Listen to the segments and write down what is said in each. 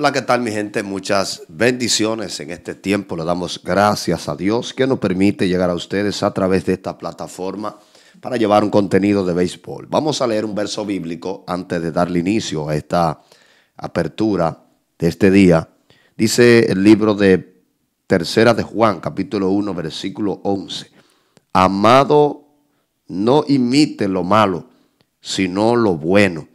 Hola, ¿qué tal mi gente? Muchas bendiciones en este tiempo. Le damos gracias a Dios que nos permite llegar a ustedes a través de esta plataforma para llevar un contenido de béisbol. Vamos a leer un verso bíblico antes de darle inicio a esta apertura de este día. Dice el libro de Tercera de Juan, capítulo 1, versículo 11. Amado, no imite lo malo, sino lo bueno.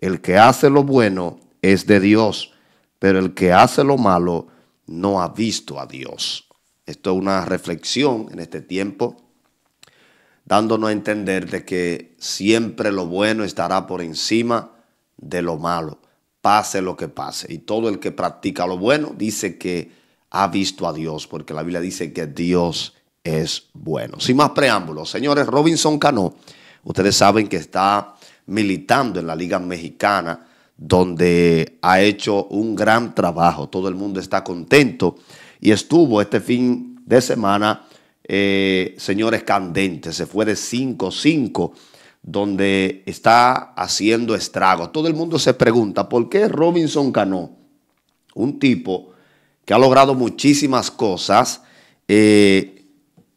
El que hace lo bueno es de Dios pero el que hace lo malo no ha visto a Dios. Esto es una reflexión en este tiempo, dándonos a entender de que siempre lo bueno estará por encima de lo malo, pase lo que pase. Y todo el que practica lo bueno dice que ha visto a Dios, porque la Biblia dice que Dios es bueno. Sin más preámbulos, señores, Robinson Cano, ustedes saben que está militando en la Liga Mexicana donde ha hecho un gran trabajo. Todo el mundo está contento y estuvo este fin de semana, eh, señores, candentes. Se fue de 5-5, donde está haciendo estragos. Todo el mundo se pregunta, ¿por qué Robinson Cano, un tipo que ha logrado muchísimas cosas, eh,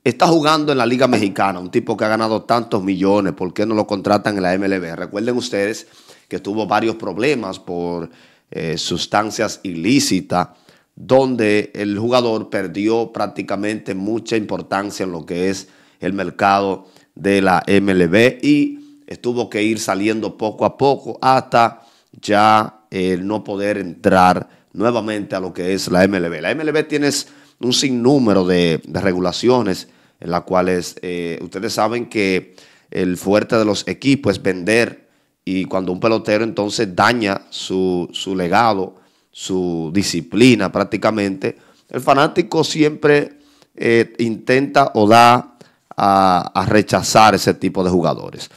está jugando en la Liga Mexicana, un tipo que ha ganado tantos millones, ¿por qué no lo contratan en la MLB? Recuerden ustedes que tuvo varios problemas por eh, sustancias ilícitas, donde el jugador perdió prácticamente mucha importancia en lo que es el mercado de la MLB y estuvo que ir saliendo poco a poco hasta ya eh, no poder entrar nuevamente a lo que es la MLB. La MLB tienes un sinnúmero de, regulaciones en las cuales eh, ustedes saben que el fuerte de los equipos es vender y cuando un pelotero entonces daña su, legado, su disciplina prácticamente, el fanático siempre eh, intenta o da a, rechazar ese tipo de jugadores.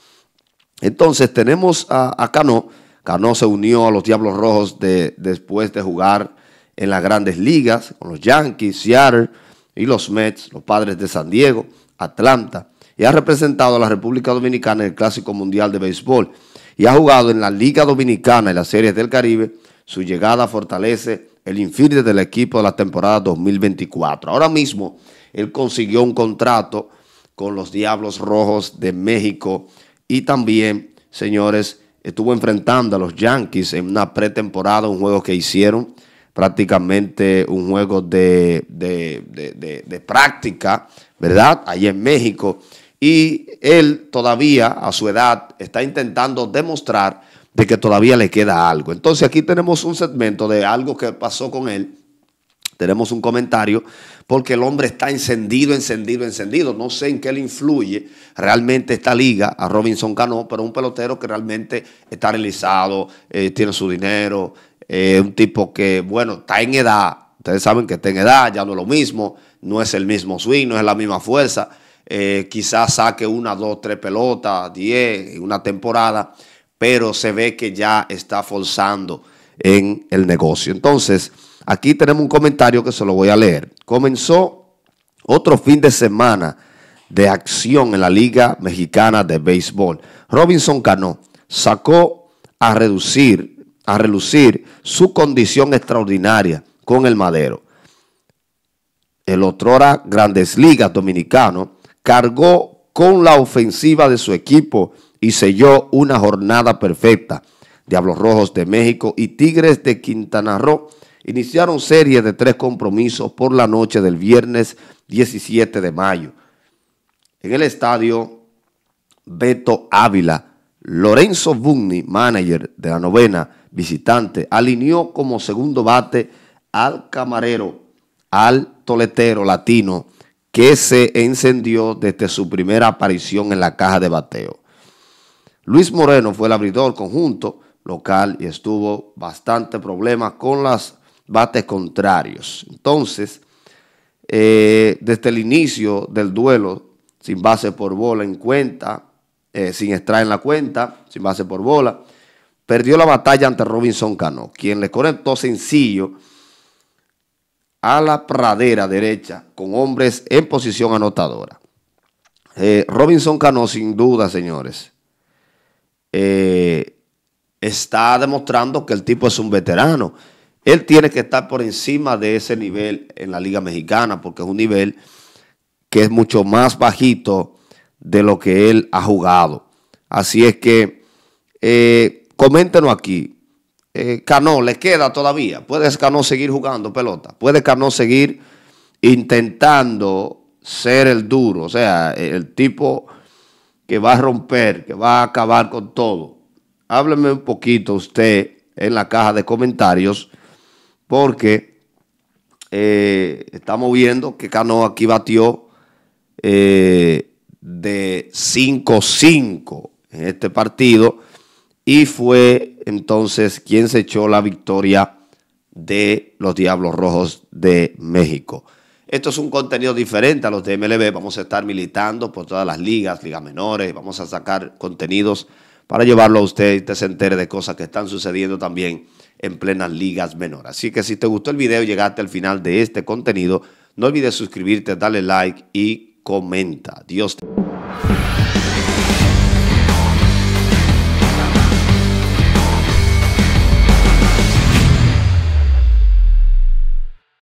Entonces tenemos a, Cano. Cano se unió a los Diablos Rojos después de jugar en las grandes ligas, con los Yankees, Seattle y los Mets, los Padres de San Diego, Atlanta, y ha representado a la República Dominicana en el Clásico Mundial de Béisbol y ha jugado en la Liga Dominicana y las Series del Caribe. Su llegada fortalece el infierno del equipo de la temporada 2024. Ahora mismo él consiguió un contrato con los Diablos Rojos de México y también, señores, estuvo enfrentando a los Yankees en una pretemporada, un juego que hicieron prácticamente un juego de, práctica, ¿verdad? Allí en México. Y él todavía, a su edad, está intentando demostrar de que todavía le queda algo. Entonces aquí tenemos un segmento de algo que pasó con él. Tenemos un comentario porque el hombre está encendido, encendido, encendido. No sé en qué le influye realmente esta liga a Robinson Cano, pero un pelotero que realmente está realizado, eh, tiene su dinero, eh, un tipo que, bueno, está en edad. Ustedes saben que está en edad, ya no es lo mismo, no es el mismo swing, no es la misma fuerza. Eh, quizás saque una, dos, tres pelotas, diez una temporada, pero se ve que ya está forzando en el negocio. Entonces, aquí tenemos un comentario que se lo voy a leer. Comenzó otro fin de semana de acción en la Liga Mexicana de Béisbol. Robinson Cano sacó a reducir a relucir su condición extraordinaria con el madero. El otrora Grandes Ligas dominicano cargó con la ofensiva de su equipo y selló una jornada perfecta. Diablos Rojos de México y Tigres de Quintana Roo iniciaron serie de tres compromisos por la noche del viernes 17 de mayo. En el estadio Beto Ávila, Lorenzo Bugni, manager de la novena, visitante. Alineó como segundo bate al camarero, al toletero latino, que se encendió desde su primera aparición en la caja de bateo. Luis Moreno fue el abridor conjunto local y estuvo bastante problemas con las bates contrarios. Entonces, eh, desde el inicio del duelo, sin base por bola en cuenta, eh, sin extraer en la cuenta, sin base por bola, perdió la batalla ante Robinson Cano, quien le conectó sencillo a la pradera derecha con hombres en posición anotadora. Eh, Robinson Cano, sin duda, señores, eh, está demostrando que el tipo es un veterano. Él tiene que estar por encima de ese nivel en la Liga Mexicana, porque es un nivel que es mucho más bajito de lo que él ha jugado. Así es que eh, coméntenos aquí. Eh, Cano, ¿le queda todavía? ¿Puede Cano seguir jugando pelota? ¿Puede Cano seguir intentando ser el duro? O sea, el tipo que va a romper, que va a acabar con todo. Hábleme un poquito usted en la caja de comentarios porque eh, estamos viendo que Cano aquí batió eh, de 5-5 en este partido y fue entonces quien se echó la victoria de los Diablos Rojos de México. Esto es un contenido diferente a los de MLB. Vamos a estar militando por todas las ligas, ligas menores. Vamos a sacar contenidos para llevarlo a usted y te se entere de cosas que están sucediendo también en plenas ligas menores. Así que si te gustó el video y llegaste al final de este contenido, no olvides suscribirte, darle like y comenta. Dios te...